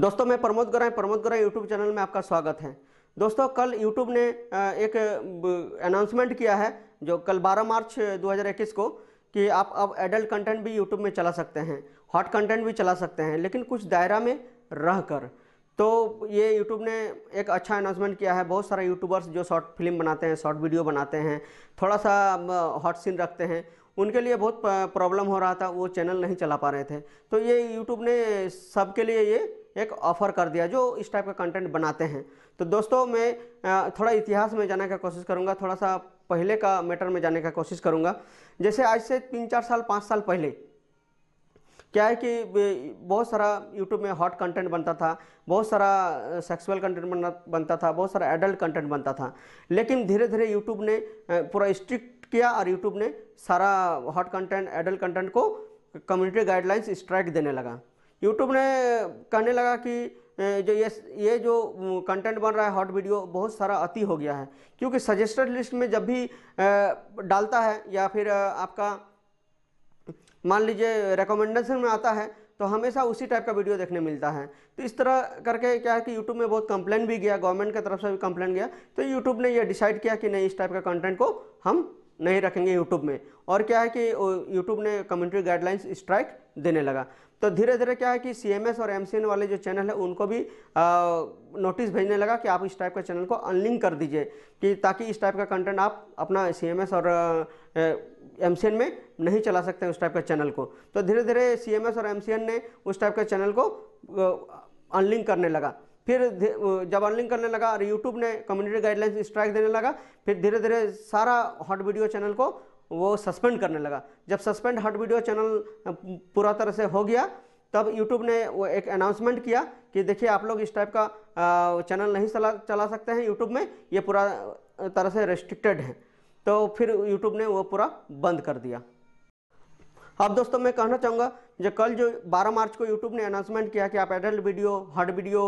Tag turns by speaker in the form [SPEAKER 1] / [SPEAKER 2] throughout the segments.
[SPEAKER 1] दोस्तों मैं Pramod Gorai Pramod Gorai YouTube channel में आपका स्वागत है दोस्तों कल यूट्यूब ने एक अनाउंसमेंट किया है जो कल 12 मार्च 2021 को कि आप अब एडल्ट कंटेंट भी यूट्यूब में चला सकते हैं हॉट कंटेंट भी चला सकते हैं लेकिन कुछ दायरा में रह कर तो ये यूट्यूब ने एक अच्छा अनाउंसमेंट किया है बहुत सारे यूट्यूबर्स जो शॉर्ट फिल्म बनाते हैं शॉर्ट वीडियो बनाते हैं थोड़ा सा हॉट सीन रखते हैं उनके लिए बहुत प्रॉब्लम हो रहा था वो चैनल नहीं चला पा रहे थे तो ये यूट्यूब ने सबके लिए ये एक ऑफ़र कर दिया जो इस टाइप का कंटेंट बनाते हैं तो दोस्तों मैं थोड़ा इतिहास में जाने का कोशिश करूँगा थोड़ा सा पहले का मैटर में जाने का कोशिश करूँगा जैसे आज से तीन चार साल पाँच साल पहले क्या है कि बहुत सारा यूट्यूब में हॉट कंटेंट बनता था बहुत सारा सेक्सुअल कंटेंट बनना बनता था बहुत सारा एडल्ट कंटेंट बनता था लेकिन धीरे धीरे यूट्यूब ने पूरा स्ट्रिक्ट किया और यूट्यूब ने सारा हॉट कंटेंट एडल्ट कंटेंट को कम्युनिटी गाइडलाइंस स्ट्राइक देने लगा यूट्यूब ने कहने लगा कि जो ये ये जो कंटेंट बन रहा है हॉट वीडियो बहुत सारा अति हो गया है क्योंकि सजेस्टेड लिस्ट में जब भी डालता है या फिर आपका मान लीजिए रिकमेंडेशन में आता है तो हमेशा उसी टाइप का वीडियो देखने मिलता है तो इस तरह करके क्या है कि यूट्यूब में बहुत कंप्लेन भी गया गवर्नमेंट की तरफ से भी कंप्लेन गया तो यूट्यूब ने यह डिसाइड किया कि नहीं इस टाइप का कंटेंट को हम नहीं रखेंगे यूट्यूब में और क्या है कि यूट्यूब ने कम्युनिटी गाइडलाइंस स्ट्राइक देने लगा तो धीरे धीरे क्या है कि सी और एम वाले जो चैनल है उनको भी नोटिस भेजने लगा कि आप इस टाइप के चैनल को अनलिंक कर दीजिए कि ताकि इस टाइप का कंटेंट आप अपना सी और एम में नहीं चला सकते उस टाइप के चैनल को तो धीरे धीरे सी और एम ने उस टाइप के चैनल को अनलिंक करने लगा फिर जब अनलिंक करने लगा और यूट्यूब ने कम्युनिटी गाइडलाइंस स्ट्राइक देने लगा फिर धीरे धीरे सारा हॉट वीडियो चैनल को वो सस्पेंड करने लगा जब सस्पेंड हॉट वीडियो चैनल पूरा तरह से हो गया तब यूट्यूब ने वो एक अनाउंसमेंट किया कि देखिए आप लोग इस टाइप का चैनल नहीं चला चला सकते हैं यूट्यूब में ये पूरा तरह से रेस्ट्रिक्टेड है तो फिर यूट्यूब ने वो पूरा बंद कर दिया अब दोस्तों मैं कहना चाहूँगा जो कल जो 12 मार्च को यूट्यूब ने अनाउंसमेंट किया कि आप एडल्ट वीडियो हॉट वीडियो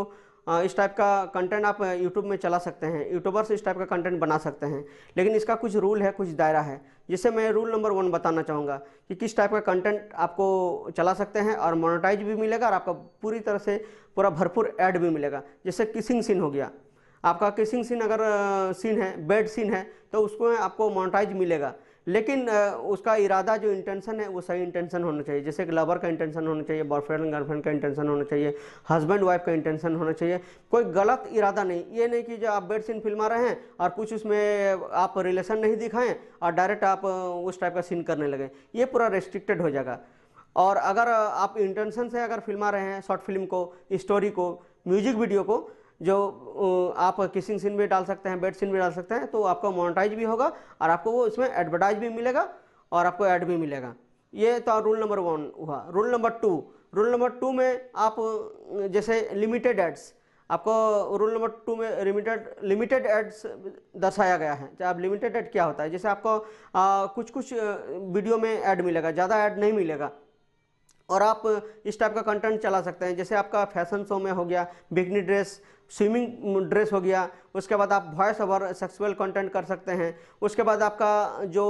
[SPEAKER 1] इस टाइप का कंटेंट आप यूट्यूब में चला सकते हैं यूट्यूबर्स इस टाइप का कंटेंट बना सकते हैं लेकिन इसका कुछ रूल है कुछ दायरा है जिससे मैं रूल नंबर वन बताना चाहूँगा कि किस टाइप का कंटेंट आपको चला सकते हैं और मोनोटाइज भी मिलेगा और आपका पूरी तरह से पूरा भरपूर ऐड भी मिलेगा जैसे किसिंग सीन हो गया आपका किसिंग सीन अगर सीन है बेड सीन है तो उसको आपको मोनोटाइज मिलेगा लेकिन उसका इरादा जो इंटेंशन है वो सही इंटेंशन होना चाहिए जैसे कि लवर का इंटेंशन होना चाहिए बॉयफ्रेंड गर्लफ्रेंड का इंटेंशन होना चाहिए हस्बैंड वाइफ का इंटेंशन होना चाहिए कोई गलत इरादा नहीं ये नहीं कि जो आप बेड सीन फिल्मा रहे हैं और कुछ उसमें आप रिलेशन नहीं दिखाएं और डायरेक्ट आप उस टाइप का सीन करने लगें ये पूरा रेस्ट्रिक्टेड हो जाएगा और अगर आप इंटेंशन से अगर फिल्मा रहे हैं शॉर्ट फिल्म को स्टोरी को म्यूजिक वीडियो को जो आप किसिंग सीन भी डाल सकते हैं बेड सीन भी डाल सकते हैं तो आपका मोनोटाइज भी होगा और आपको वो इसमें एडवर्टाइज भी मिलेगा और आपको ऐड भी मिलेगा ये तो रूल नंबर वन हुआ rule number two rule number two में आप जैसे लिमिटेड एड्स आपको रूल नंबर टू में लिमिटेड लिमिटेड एड्स दर्शाया गया है जब आप लिमिटेड एड क्या होता है जैसे आपको आ, कुछ कुछ वीडियो में ऐड मिलेगा ज़्यादा ऐड नहीं मिलेगा और आप इस टाइप का कंटेंट चला सकते हैं जैसे आपका फैशन शो में हो गया बिकनी ड्रेस स्विमिंग ड्रेस हो गया उसके बाद आप वॉइस ओवर सेक्सुअल कंटेंट कर सकते हैं उसके बाद आपका जो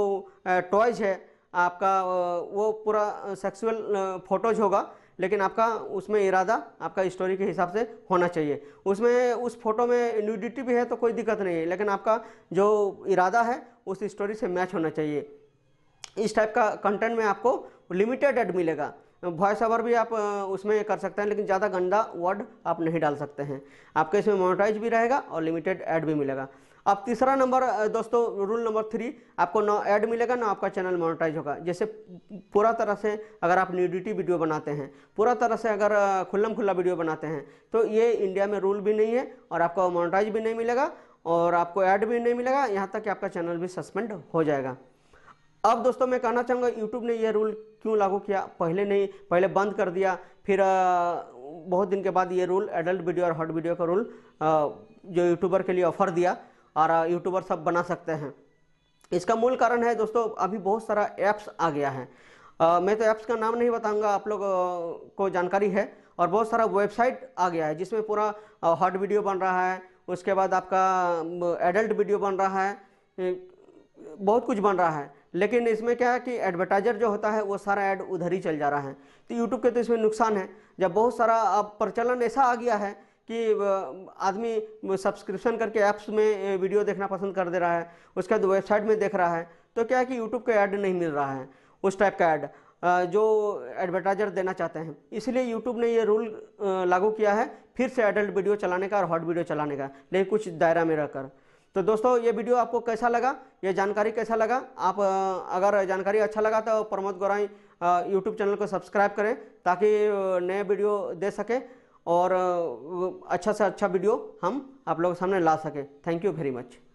[SPEAKER 1] टॉयज है आपका वो पूरा सेक्सुअल फोटोज होगा लेकिन आपका उसमें इरादा आपका स्टोरी के हिसाब से होना चाहिए उसमें उस फोटो में न्यूडिटी भी है तो कोई दिक्कत नहीं है लेकिन आपका जो इरादा है उस स्टोरी से मैच होना चाहिए इस टाइप का कंटेंट में आपको लिमिटेड एड मिलेगा वॉइस ओवर भी आप उसमें कर सकते हैं लेकिन ज़्यादा गंदा वर्ड आप नहीं डाल सकते हैं आपके इसमें मोनोटाइज भी रहेगा और लिमिटेड ऐड भी मिलेगा अब तीसरा नंबर दोस्तों रूल नंबर थ्री आपको ना ऐड मिलेगा ना आपका चैनल मोनेटाइज होगा जैसे पूरा तरह से अगर आप न्यूडिटी वीडियो बनाते हैं पूरा तरह से अगर खुल्लम खुल्ला वीडियो बनाते हैं तो ये इंडिया में रूल भी नहीं है और आपको मोनेटाइज भी नहीं मिलेगा और आपको ऐड भी नहीं मिलेगा यहाँ तक कि आपका चैनल भी सस्पेंड हो जाएगा अब दोस्तों मैं कहना चाहूँगा यूट्यूब ने यह रूल क्यों लागू किया पहले नहीं पहले बंद कर दिया फिर बहुत दिन के बाद ये रूल एडल्ट वीडियो और हॉट वीडियो का रूल जो यूट्यूबर के लिए ऑफर दिया और यूट्यूबर सब बना सकते हैं इसका मूल कारण है दोस्तों अभी बहुत सारा ऐप्स आ गया है आ, मैं तो ऐप्स का नाम नहीं बताऊंगा आप लोग को जानकारी है और बहुत सारा वेबसाइट आ गया है जिसमें पूरा हॉट वीडियो बन रहा है उसके बाद आपका एडल्ट वीडियो बन रहा है बहुत कुछ बन रहा है लेकिन इसमें क्या है कि एडवर्टाइजर जो होता है वो सारा ऐड उधर ही चल जा रहा है तो यूट्यूब के तो इसमें नुकसान है जब बहुत सारा अब प्रचलन ऐसा आ गया है कि आदमी सब्सक्रिप्शन करके ऐप्स में वीडियो देखना पसंद कर दे रहा है उसके बाद वेबसाइट में देख रहा है तो क्या है कि यूट्यूब का ऐड नहीं मिल रहा है उस टाइप का ऐड जो एडवर्टाइजर देना चाहते हैं इसलिए यूट्यूब ने ये रूल लागू किया है फिर से एडल्ट वीडियो चलाने का और हॉट वीडियो चलाने का लेकिन कुछ दायरा में रहकर तो दोस्तों ये वीडियो आपको कैसा लगा ये जानकारी कैसा लगा आप अगर जानकारी अच्छा लगा तो प्रमोद गोराई यूट्यूब चैनल को सब्सक्राइब करें ताकि नए वीडियो दे सके और अच्छा से अच्छा वीडियो हम आप लोगों के सामने ला सकें थैंक यू वेरी मच